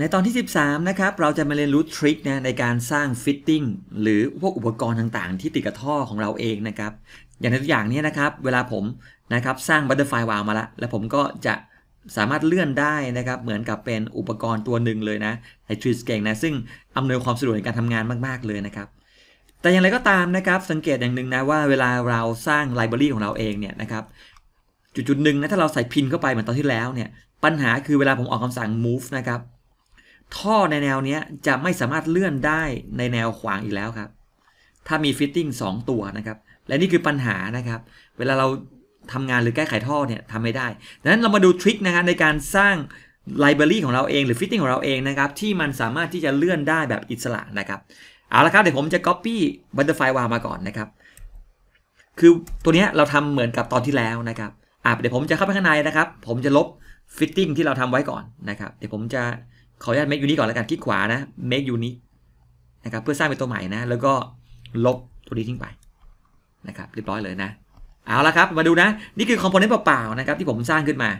ในตอนที่ 13 นะครับ เราจะมาเรียนรู้ทริคนะในการสร้างฟิตติ้งหรือพวกอุปกรณ์ต่างๆ ที่ติดกับท่อของเราเองนะครับ อย่างในตัวอย่างนี้นะครับ เวลาผมนะครับสร้างบัตเตอร์ไฟวาลมาละแล้วผมก็จะสามารถเลื่อนได้นะครับ เหมือนกับเป็นอุปกรณ์ตัวหนึ่งเลยนะในทริสเก่งนะ ซึ่งอำนวยความสะดวกในการทำงานมาก ๆเลยนะครับ แต่อย่างไรก็ตามนะครับ สังเกตอย่างหนึ่งนะว่าเวลาเราสร้างไลบรารีของเราเองเนี่ยนะครับ จุดๆหนึ่งนะ ถ้าเราใส่พินเข้าไปเหมือนตอนที่แล้วเนี่ย ปัญหาคือเวลาผมออกคำสั่ง move นะครับท่อในแนวนี้จะไม่สามารถเลื่อนได้ในแนวขวางอีกแล้วครับ ถ้ามีฟิตติ้ง2ตัวนะครับ และนี่คือปัญหานะครับ เวลาเราทำงานหรือแก้ไขท่อเนี่ยทำไม่ได้ดังนั้นเรามาดูทริคนะครับในการสร้างไลบรารีของเราเองหรือฟิตติ้งของเราเองนะครับ ที่มันสามารถที่จะเลื่อนได้แบบอิสระนะครับ เอาละครับเดี๋ยวผมจะ Copy Butterfly วางมาก่อนนะครับ คือตัวนี้เราทำเหมือนกับตอนที่แล้วนะครับอ่ะเดี๋ยวผมจะเข้าไปข้างในนะครับ ผมจะลบฟิตติ้งที่เราทำไว้ก่อนนะครับ เดี๋ยวผมจะขออนุญาต make unique ก่อนแล้วกันคลิกขวานะ make unique นะครับเพื่อสร้างเป็นตัวใหม่นะแล้วก็ลบตัวนี้ทิ้งไปนะครับเรียบร้อยเลยนะ เอาละครับ มาดูนะ นี่คือคอมโพเนนต์เปล่าๆนะครับที่ผมสร้างขึ้นมา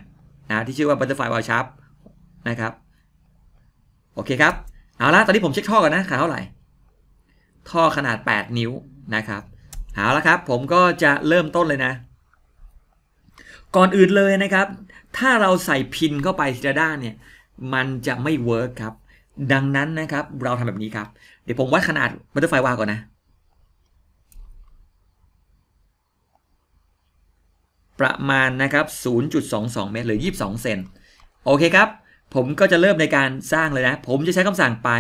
นะที่ชื่อว่า butterfly wild sharp นะครับโอเคครับ เอาละตอนนี้ผมเช็คท่อก่อนนะขนาดเท่าไหร่ ท่อขนาด 8 นิ้วนะครับเอาละครับ ผมก็จะเริ่มต้นเลยนะ ก่อนอื่นเลยนะครับ ถ้าเราใส่พินเข้าไปทีละด้านเนี่ยมันจะไม่เวิร์กครับ ดังนั้นนะครับเราทำแบบนี้ครับ เดี๋ยวผมวัดขนาดมอเตอร์ไฟว่าก่อนนะ ประมาณนะครับ 0.22 เมตร หรือ 22 เซนโอเคครับ ผมก็จะเริ่มในการสร้างเลยนะ ผมจะใช้คำสั่งไป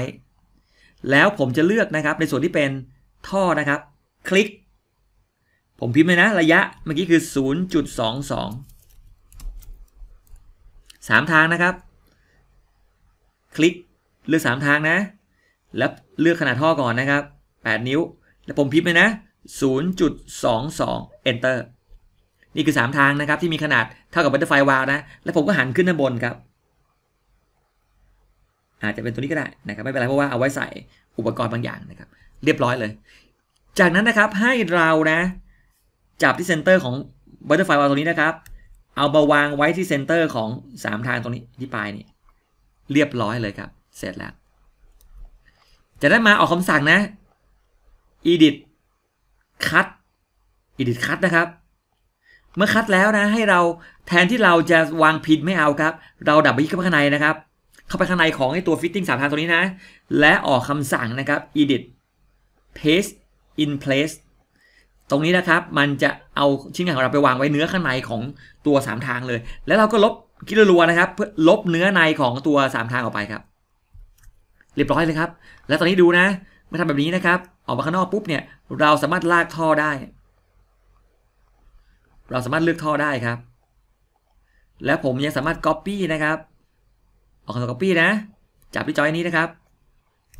แล้วผมจะเลือกนะครับ ในส่วนที่เป็นท่อนะครับ คลิก ผมพิมพ์เลยนะ ระยะ เมื่อกี้คือ 0.22 3 ทางนะครับคลิกเลือก 3 ทางนะ แล้วเลือกขนาดท่อก่อนนะครับ 8 นิ้ว แล้วผมพิมพ์เลยนะ 0.22 enter นี่คือ 3 ทางนะครับ ที่มีขนาดเท่ากับบัตเตอร์ไฟวาลนะแล้วผมก็หันขึ้นด้านบนครับ อาจจะเป็นตัวนี้ก็ได้นะครับไม่เป็นไรเพราะว่าเอาไว้ใส่อุปกรณ์บางอย่างนะครับ เรียบร้อยเลย จากนั้นนะครับให้เรานะจับที่เซนเตอร์ของบัตเตอร์ไฟวาลตัวนี้นะครับ เอามาวางไว้ที่เซนเตอร์ของ 3 ทางตรงนี้ที่ปลายนี่เรียบร้อยเลยครับ เสร็จแล้ว จะได้มาออกคำสั่งนะ edit cut edit cut นะครับเมื่อคัดแล้วนะให้เราแทนที่เราจะวางผิดไม่เอาครับเราดับไปที่ข้างในนะครับเข้าไปข้างในของไอตัว fitting สามทางตัวนี้นะ และออกคำสั่งนะครับ edit paste in place ตรงนี้นะครับมันจะเอาชิ้นงานของเราไปวางไว้เนื้อข้างในของตัว 3 ทางเลย แล้วเราก็ลบคิดรัวๆนะครับเพื่อลบเนื้อในของตัวสามทางออกไปครับเรียบร้อยเลยครับ แล้วตอนนี้ดูนะมาทํทำแบบนี้นะครับ ออกมาข้างนอกปุ๊บเนี่ย เราสามารถลากท่อได้ เราสามารถเลือกท่อได้ครับ และผมยังสามารถก๊อปปี้นะครับออกคำสก๊อปปี้นะ จับที่จอยนี้นะครับ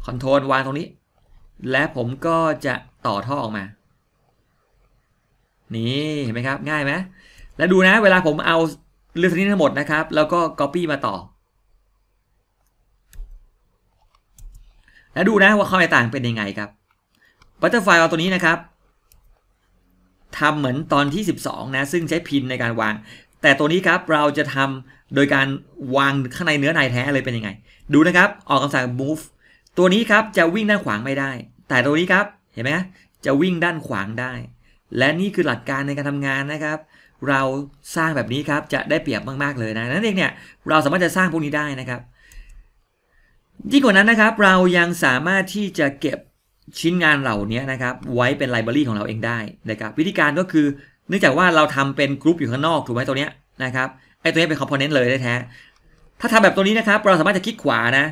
คอนโทรลวางตรงนี้ และผมก็จะต่อท่อออกมา นี่เห็นไหมครับ ง่ายไหมและดูนะ เวลาผมเอาเลือกตัวนี้ทั้งหมดนะครับแล้วก็ Copy มาต่อ แล้วดูนะว่าความแตกต่างเป็นยังไงครับ Butterfly เราตัวนี้นะครับทำเหมือนตอนที่ 12นะซึ่งใช้พินในการวาง แต่ตัวนี้ครับเราจะทำโดยการวางข้างในเนื้อในแท้เลยเป็นยังไง ดูนะครับ ออกคำสั่ง move ตัวนี้ครับจะวิ่งด้านขวางไม่ได้ แต่ตัวนี้ครับเห็นไหมจะวิ่งด้านขวางได้และนี่คือหลักการในการทำงานนะครับ เราสร้างแบบนี้ครับ จะได้เปรียบมาก ๆ เลยนะนั่นเองเนี่ยเราสามารถจะสร้างพวกนี้ได้นะครับยิ่งกว่านั้นนะครับ เรายังสามารถที่จะเก็บชิ้นงานเหล่านี้นะครับ ไว้เป็นไลบรารีของเราเองได้นะครับ วิธีการก็คือ เนื่องจากว่าเราทำเป็นกรุ๊ปอยู่ข้างนอกถูกไหมตัวเนี้ยนะครับไอ้ตัวนี้เป็นคอมโพเนนต์เลยได้แท้ ถ้าทำแบบตัวนี้นะครับเราสามารถจะคลิกขวานะ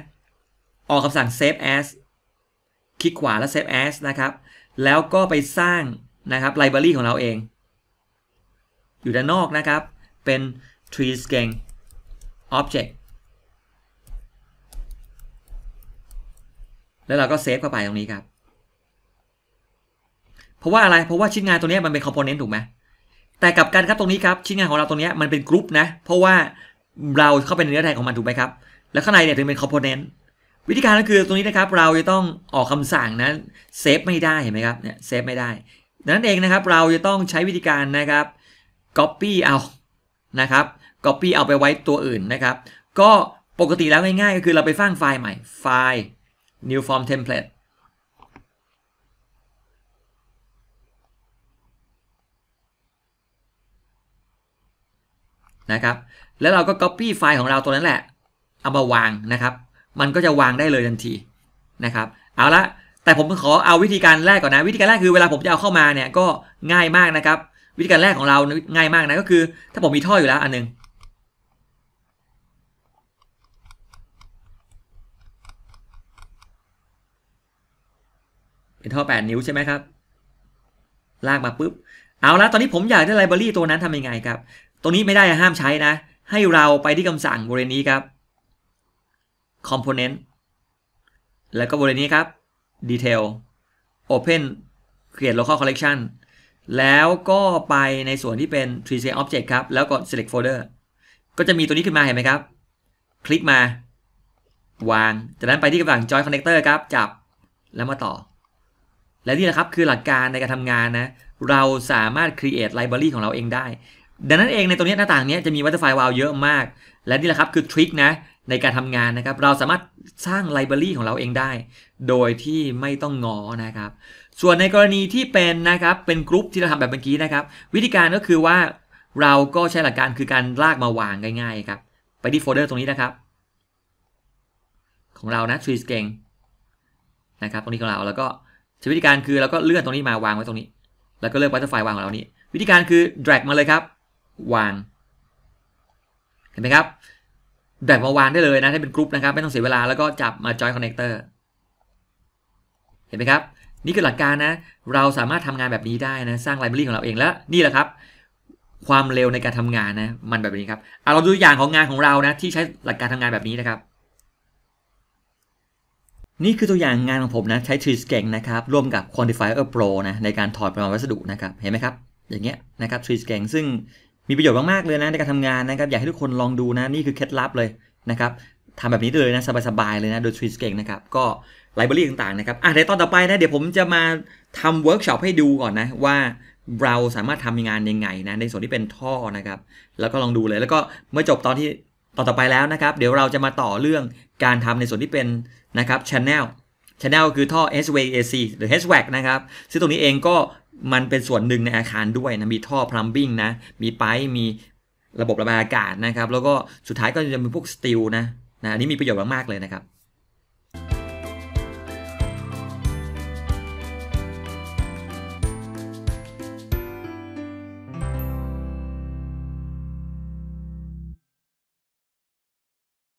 ออกคำสั่ง save as คลิกขวาแล้ว save as นะครับ แล้วก็ไปสร้างนะครับไลบรารีของเราเอง อยู่ด้านนอกนะครับ เป็น tree scan object แล้วเราก็เซฟเข้าไปตรงนี้ครับเพราะว่าอะไร เพราะว่าชิ้นงานตัวนี้มันเป็นคอมโพเนนต์ถูกไหมแต่กับการครับตรงนี้ครับชิ้นงานของเราตรงนี้มันเป็นกรุ๊ปนะเพราะว่าเราเข้าไปในเนื้อแท้ของมันถูกไหมครับ แล้วข้างในเนี่ยถึงเป็นคอมโพเนนต์วิธีการก็คือตรงนี้นะครับเราจะต้องออกคำสั่งนะเซฟไม่ได้เห็นไหมครับเนี่ยเซฟไม่ได้ังนั้นเองนะครับ เราจะต้องใช้วิธีการนะครับ copy เอานะครับ copy เอาไปไว้ตัวอื่นนะครับ ก็ปกติแล้วง่ายๆก็คือเราไปสร้างไฟล์ใหม่ไฟล์ new form template นะครับ แล้วเราก็ Copy ไฟล์ของเราตัวนั้นแหละเอามาวางนะครับ มันก็จะวางได้เลยทันทีนะครับ เอาละแต่ผมขอเอาวิธีการแรกก่อนนะวิธีการแรกคือเวลาผมจะเอาเข้ามาเนี่ยก็ง่ายมากนะครับ วิธีการแรกของเราง่ายมากนะก็คือ ถ้าผมมีท่ออยู่แล้วอันนึงเป็นท่อ8นิ้วใช่ไหมครับ ลากมาปุ๊บเอาละตอนนี้ผมอยากได้ไลบรารีตัวนั้นทำยังไงครับ ตรงนี้ไม่ได้ห้ามใช้นะ ให้เราไปที่คำสั่งบริเวณนี้ครับ component แล้วก็บริเวณนี้ครับ detail open create local collection แล้วก็ไปในส่วนที่เป็น 3C object ครับ แล้วก็ select folder ก็จะมีตัวนี้ขึ้นมาเห็นไหมครับ คลิกมา วาง จากนั้นไปที่กระบัง join connector ครับ จับแล้วมาต่อ และนี่แหละครับคือหลักการในการทำงานนะ เราสามารถ create library ของเราเองได้ ดังนั้นเองในตัวนี้หน้าต่างนี้จะมี w a t e r f l y wow เยอะมาก และนี่แหละครับคือทริคนะในการทำงานนะครับเราสามารถสร้างไลบรารีของเราเองได้ โดยที่ไม่ต้องงอนะครับ ส่วนในกรณีที่เป็นนะครับเป็นกรุ๊ปที่เราทำแบบเมื่อกี้นะครับ วิธีการก็คือว่าเราก็ใช้หลักการคือการลากมาวางง่ายๆครับไปที่โฟลเดอร์ตรงนี้นะครับ ของเรานะ tree s g a n นะครับตรงนี้ของเราแล้วก็ใช้วิธีการคือเราก็เลื่อนตรงนี้มาวางไว้ตรงนี้ แล้วก็เลือก butterfly วางของเรานี้วิธีการคือ drag มาเลยครับวางเห็นไหมครับแบบมาวางได้เลยนะถ้าเป็นกรุ๊ปนะครับไม่ต้องเสียเวลาแล้วก็จับมาจอยคอนเนคเตอร์เห็นไหมครับ นี่คือหลักการนะ เราสามารถทำงานแบบนี้ได้นะสร้างไลบรารีของเราเองแล้วนี่แหละครับ ความเร็วในการทำงานนะมันแบบนี้ครับเอาเราดูอย่างของงานของเรานะที่ใช้หลักการทำงานแบบนี้นะครับ นี่คือตัวอย่างงานของผมนะใช้ TreeScan นะครับร่วมกับ Quantifier Pro นะในการถอดประมาณวัสดุนะครับเห็นไหมครับ อย่างเงี้ยนะครับ TreeScan ซึ่งมีประโยชน์มากๆเลยนะในการทำงานนะครับอยากให้ทุกคนลองดูนะนี่คือเคล็ดลับเลยนะครับทำแบบนี้เลยนะสบายๆเลยนะโดยทรีสเก่งนะครับ ก็ไลบรารีต่างๆนะครับอ่ะในตอนต่อไปนะเดี๋ยวผมจะมาทำเวิร์กช็อปให้ดูก่อนนะ ว่าเราสามารถทำงานยังไงนะในส่วนที่เป็นท่อนะครับแล้วก็ลองดูเลย แล้วก็เมื่อจบตอนที่ตอนต่อไปแล้วนะครับ เดี๋ยวเราจะมาต่อเรื่องการทำในส่วนที่เป็นนะครับช h น n n e l ช h a น n e l คือท่อ HVAC หรือ HVAC นะครับซึ่งตรงนี้เองก็มันเป็นส่วนหนึ่งในอาคารด้วยนะมีท่อพลัมบิ้งนะมีไป์มีระบบระบายอากาศนะครับ แล้วก็สุดท้ายก็จะมีพวกสตีลนะนะ อันนี้มีประโยชน์มาก ๆ เลยนะครับ